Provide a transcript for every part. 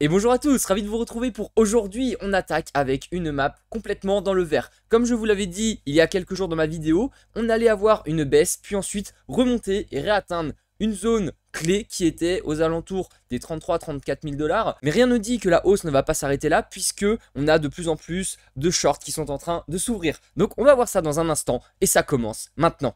Et bonjour à tous, ravi de vous retrouver pour aujourd'hui, on attaque avec une map complètement dans le vert. Comme je vous l'avais dit il y a quelques jours dans ma vidéo, on allait avoir une baisse, puis ensuite remonter et réatteindre une zone clé qui était aux alentours des 33-34 000 dollars. Mais rien ne dit que la hausse ne va pas s'arrêter là puisque on a de plus en plus de shorts qui sont en train de s'ouvrir. Donc on va voir ça dans un instant et ça commence maintenant.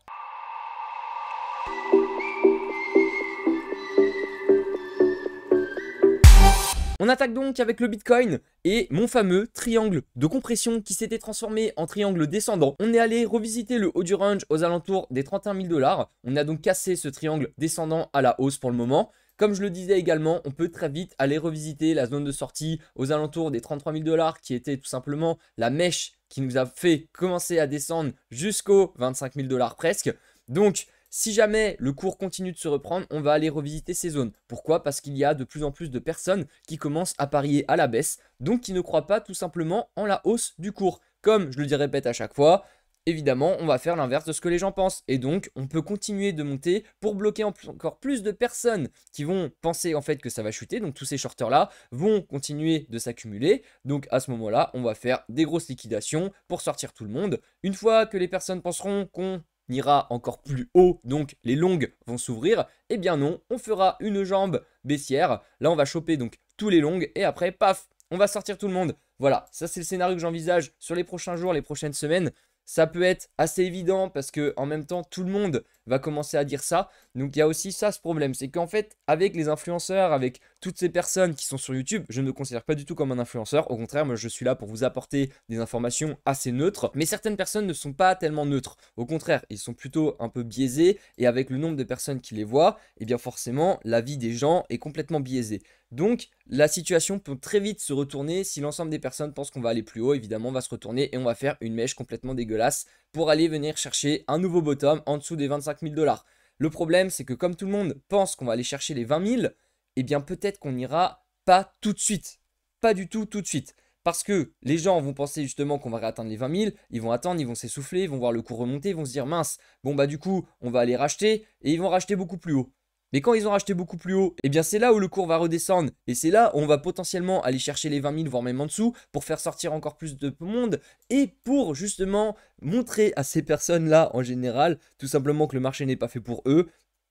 On attaque donc avec le Bitcoin et mon fameux triangle de compression qui s'était transformé en triangle descendant. On est allé revisiter le haut du range aux alentours des 31 000 dollars. On a donc cassé ce triangle descendant à la hausse pour le moment. Comme je le disais également, on peut très vite aller revisiter la zone de sortie aux alentours des 33 000 dollars qui était tout simplement la mèche qui nous a fait commencer à descendre jusqu'aux 25 000 dollars presque. Donc si jamais le cours continue de se reprendre, on va aller revisiter ces zones. Pourquoi Parce qu'il y a de plus en plus de personnes qui commencent à parier à la baisse, donc qui ne croient pas tout simplement en la hausse du cours. Comme je le dis répète à chaque fois, évidemment, on va faire l'inverse de ce que les gens pensent. Et donc, on peut continuer de monter pour bloquer encore plus de personnes qui vont penser en fait que ça va chuter. Donc, tous ces shorters-là vont continuer de s'accumuler. Donc, à ce moment-là, on va faire des grosses liquidations pour sortir tout le monde. Une fois que les personnes penseront qu'on ira encore plus haut, donc les longues vont s'ouvrir. et eh bien non, on fera une jambe baissière. Là, on va choper donc tous les longues et après, paf, on va sortir tout le monde. Voilà, ça c'est le scénario que j'envisage sur les prochains jours, les prochaines semaines. Ça peut être assez évident parce que en même temps, tout le monde va commencer à dire ça. Donc il y a aussi ça ce problème, c'est qu'en fait avec les influenceurs, avec toutes ces personnes qui sont sur YouTube, je ne me considère pas du tout comme un influenceur. Au contraire, moi je suis là pour vous apporter des informations assez neutres. Mais certaines personnes ne sont pas tellement neutres. Au contraire, ils sont plutôt un peu biaisés et avec le nombre de personnes qui les voient, eh bien forcément la vie des gens est complètement biaisée. Donc, la situation peut très vite se retourner si l'ensemble des personnes pensent qu'on va aller plus haut. Évidemment, on va se retourner et on va faire une mèche complètement dégueulasse pour aller venir chercher un nouveau bottom en dessous des 25 mille dollars. Le problème, c'est que comme tout le monde pense qu'on va aller chercher les 20 000, eh bien peut-être qu'on n'ira pas tout de suite. Pas du tout tout de suite. Parce que les gens vont penser justement qu'on va atteindre les 20 000, ils vont attendre, ils vont s'essouffler, ils vont voir le cours remonter, vont se dire mince, bon bah du coup on va aller racheter et ils vont racheter beaucoup plus haut. Mais quand ils ont racheté beaucoup plus haut, eh bien c'est là où le cours va redescendre. Et c'est là où on va potentiellement aller chercher les 20 000, voire même en dessous, pour faire sortir encore plus de monde et pour justement montrer à ces personnes-là en général, tout simplement que le marché n'est pas fait pour eux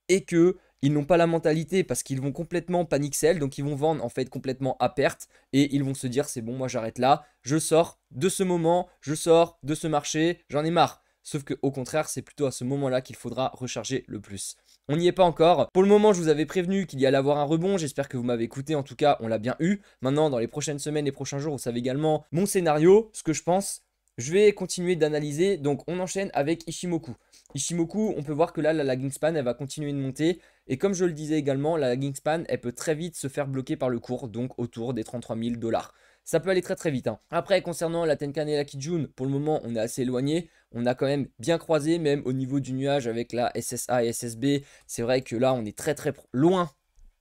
et que ils n'ont pas la mentalité parce qu'ils vont complètement paniquer sell, donc ils vont vendre en fait complètement à perte et ils vont se dire c'est bon, moi j'arrête là, je sors de ce moment, je sors de ce marché, j'en ai marre. Sauf que au contraire, c'est plutôt à ce moment-là qu'il faudra recharger le plus. On n'y est pas encore. Pour le moment, je vous avais prévenu qu'il y allait avoir un rebond. J'espère que vous m'avez écouté. En tout cas, on l'a bien eu. Maintenant, dans les prochaines semaines et prochains jours, vous savez également mon scénario, ce que je pense. Je vais continuer d'analyser. Donc, on enchaîne avec Ishimoku. Ishimoku, on peut voir que là, la lagging span, elle va continuer de monter. Et comme je le disais également, la lagging span, elle peut très vite se faire bloquer par le cours, donc autour des 33 000 dollars ça peut aller très très vite. Hein. Après, concernant la Tenkan et la Kijun, pour le moment, on est assez éloigné. On a quand même bien croisé, même au niveau du nuage avec la SSA et SSB. C'est vrai que là, on est très très loin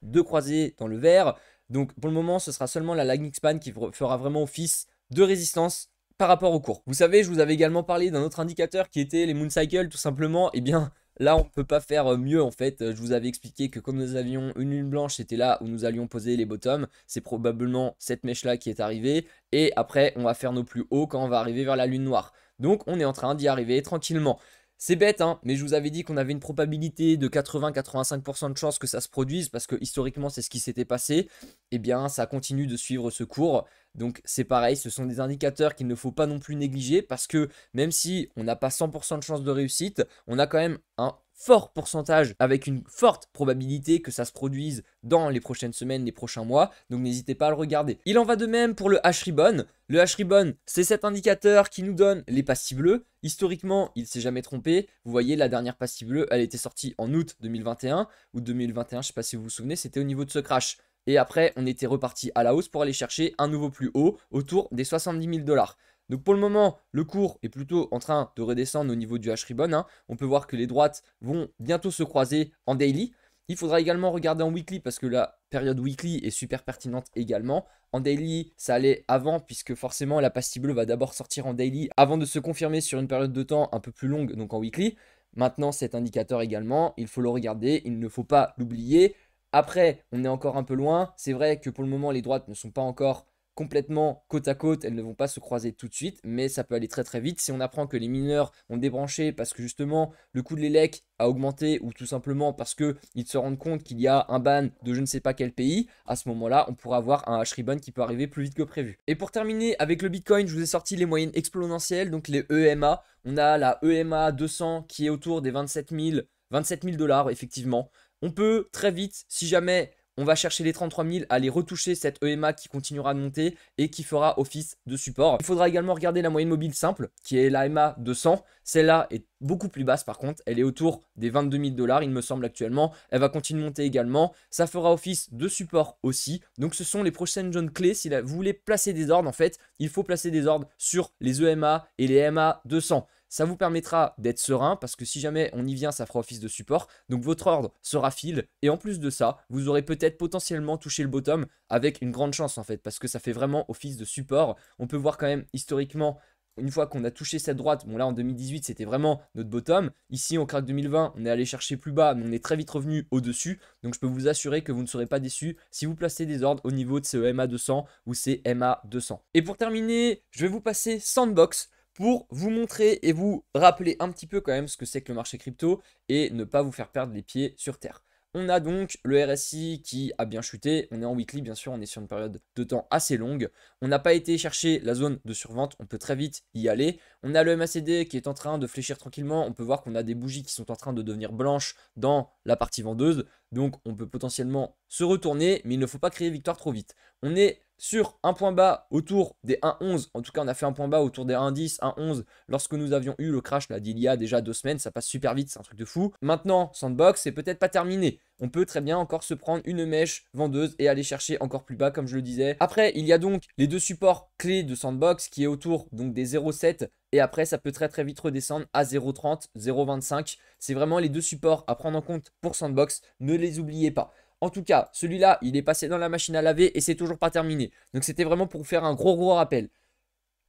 de croiser dans le vert. Donc pour le moment, ce sera seulement la Lightning Span qui fera vraiment office de résistance par rapport au cours. Vous savez, je vous avais également parlé d'un autre indicateur qui était les Moon Cycle, tout simplement. Eh bien, Là, on ne peut pas faire euh, mieux en fait. Euh, je vous avais expliqué que comme nous avions une lune blanche, c'était là où nous allions poser les bottoms. C'est probablement cette mèche là qui est arrivée. Et après, on va faire nos plus hauts quand on va arriver vers la lune noire. Donc, on est en train d'y arriver tranquillement. C'est bête, hein, mais je vous avais dit qu'on avait une probabilité de 80-85% de chance que ça se produise parce que historiquement c'est ce qui s'était passé. Eh bien, ça continue de suivre ce cours. Donc c'est pareil, ce sont des indicateurs qu'il ne faut pas non plus négliger parce que même si on n'a pas 100% de chance de réussite, on a quand même un fort pourcentage, avec une forte probabilité que ça se produise dans les prochaines semaines, les prochains mois, donc n'hésitez pas à le regarder. Il en va de même pour le H-Ribbon. Le H-Ribbon, c'est cet indicateur qui nous donne les pastilles bleues. Historiquement, il s'est jamais trompé. Vous voyez, la dernière pastille bleue, elle était sortie en août 2021, ou 2021, je ne sais pas si vous vous souvenez, c'était au niveau de ce crash. Et après, on était reparti à la hausse pour aller chercher un nouveau plus haut autour des 70 000 dollars. Donc pour le moment, le cours est plutôt en train de redescendre au niveau du H-Ribbon. Hein. On peut voir que les droites vont bientôt se croiser en daily. Il faudra également regarder en weekly parce que la période weekly est super pertinente également. En daily, ça allait avant puisque forcément la pastille bleue va d'abord sortir en daily avant de se confirmer sur une période de temps un peu plus longue, donc en weekly. Maintenant, cet indicateur également, il faut le regarder, il ne faut pas l'oublier. Après, on est encore un peu loin. C'est vrai que pour le moment, les droites ne sont pas encore complètement côte à côte, elles ne vont pas se croiser tout de suite, mais ça peut aller très très vite. Si on apprend que les mineurs ont débranché parce que justement le coût de l'élec a augmenté ou tout simplement parce qu'ils se rendent compte qu'il y a un ban de je ne sais pas quel pays, à ce moment-là, on pourra avoir un hash ribbon qui peut arriver plus vite que prévu. Et pour terminer avec le Bitcoin, je vous ai sorti les moyennes exponentielles, donc les EMA. On a la EMA 200 qui est autour des 27 000 27 000 effectivement. On peut très vite, si jamais on va chercher les 33 000, aller retoucher cette EMA qui continuera de monter et qui fera office de support. Il faudra également regarder la moyenne mobile simple, qui est la e ma 200. Celle-là est beaucoup plus basse par contre, elle est autour des 22 000 dollars il me semble actuellement, elle va continuer de monter également, ça fera office de support aussi, donc ce sont les prochaines zones clés, si vous voulez placer des ordres en fait, il faut placer des ordres sur les EMA et les e MA 200. Ça vous permettra d'être serein parce que si jamais on y vient, ça fera office de support. Donc votre ordre sera fil et en plus de ça, vous aurez peut-être potentiellement touché le bottom avec une grande chance en fait parce que ça fait vraiment office de support. On peut voir quand même historiquement une fois qu'on a touché cette droite, bon là en 2018 c'était vraiment notre bottom, ici on crack 2020, on est allé chercher plus bas, mais on est très vite revenu au-dessus, donc je peux vous assurer que vous ne serez pas déçu si vous placez des ordres au niveau de ce MA200 ou ces MA200. Et pour terminer, je vais vous passer Sandbox, pour vous montrer et vous rappeler un petit peu quand même ce que c'est que le marché crypto et ne pas vous faire perdre les pieds sur terre. On a donc le RSI qui a bien chuté. On est en weekly, bien sûr, on est sur une période de temps assez longue. On n'a pas été chercher la zone de survente, on peut très vite y aller. On a le MACD qui est en train de fléchir tranquillement. On peut voir qu'on a des bougies qui sont en train de devenir blanches dans la partie vendeuse. Donc on peut potentiellement se retourner, mais il ne faut pas créer victoire trop vite. On est sur un point bas autour des 1,11. En tout cas, on a fait un point bas autour des 1,10, 1,11 lorsque nous avions eu le crash là d'il y a déjà deux semaines. Ça passe super vite, c'est un truc de fou. Maintenant, sandbox, c'est peut-être pas terminé. On peut très bien encore se prendre une mèche vendeuse et aller chercher encore plus bas, comme je le disais. Après, il y a donc les deux supports clés de sandbox qui est autour donc des 0,7 et après ça peut très très vite redescendre à 0,30, 0,25. C'est vraiment les deux supports à prendre en compte pour Sandbox, ne les oubliez pas. En tout cas, celui-là, il est passé dans la machine à laver et c'est toujours pas terminé. Donc c'était vraiment pour faire un gros gros rappel.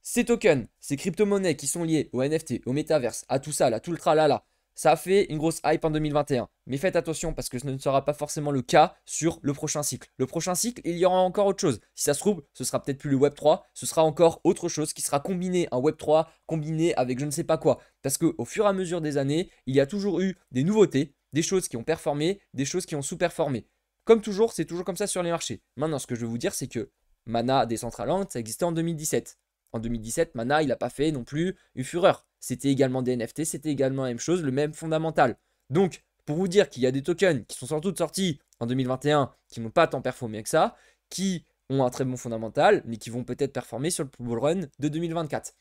Ces tokens, ces crypto-monnaies qui sont liées au NFT, au métaverse, à tout ça, là, tout le tralala, ça a fait une grosse hype en 2021. Mais faites attention parce que ce ne sera pas forcément le cas sur le prochain cycle. Le prochain cycle, il y aura encore autre chose. Si ça se trouve, ce sera peut-être plus le Web 3, ce sera encore autre chose qui sera combiné, un Web 3 combiné avec je ne sais pas quoi. Parce qu'au fur et à mesure des années, il y a toujours eu des nouveautés, des choses qui ont performé, des choses qui ont sous-performé. Comme toujours, c'est toujours comme ça sur les marchés. Maintenant, ce que je veux vous dire, c'est que Mana des ça existait en 2017. En 2017, Mana, il n'a pas fait non plus une fureur. C'était également des NFT, c'était également la même chose, le même fondamental. Donc, pour vous dire qu'il y a des tokens qui sont sans sortis en 2021, qui n'ont pas tant performé que ça, qui ont un très bon fondamental, mais qui vont peut-être performer sur le bull run de 2024.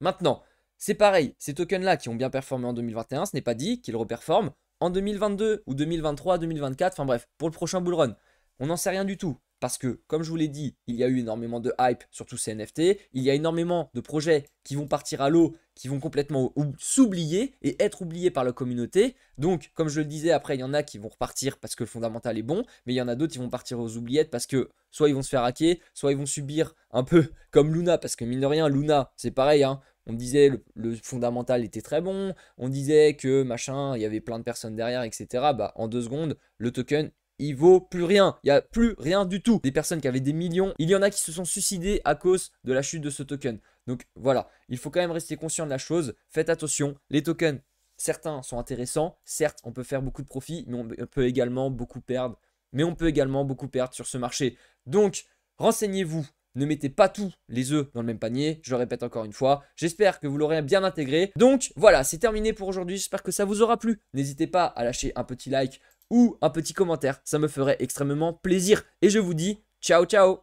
Maintenant, c'est pareil, ces tokens-là qui ont bien performé en 2021, ce n'est pas dit qu'ils reperforment en 2022 ou 2023, 2024, enfin bref, pour le prochain bull run. On n'en sait rien du tout. Parce que, comme je vous l'ai dit, il y a eu énormément de hype sur tous ces NFT. Il y a énormément de projets qui vont partir à l'eau, qui vont complètement s'oublier et être oubliés par la communauté. Donc, comme je le disais, après, il y en a qui vont repartir parce que le fondamental est bon, mais il y en a d'autres qui vont partir aux oubliettes parce que soit ils vont se faire hacker, soit ils vont subir un peu comme Luna, parce que mine de rien, Luna, c'est pareil, hein, on disait le, fondamental était très bon, on disait que machin, il y avait plein de personnes derrière, etc. Bah, en deux secondes, le token, il vaut plus rien. Il n'y a plus rien du tout. Des personnes qui avaient des millions, il y en a qui se sont suicidés à cause de la chute de ce token. Donc voilà, il faut quand même rester conscient de la chose. Faites attention, les tokens, certains sont intéressants. Certes, on peut faire beaucoup de profit, mais on peut également beaucoup perdre. Mais on peut également beaucoup perdre sur ce marché. Donc, renseignez-vous ne mettez pas tous les œufs dans le même panier, je le répète encore une fois. J'espère que vous l'aurez bien intégré. Donc voilà, c'est terminé pour aujourd'hui, j'espère que ça vous aura plu. N'hésitez pas à lâcher un petit like ou un petit commentaire, ça me ferait extrêmement plaisir. Et je vous dis ciao ciao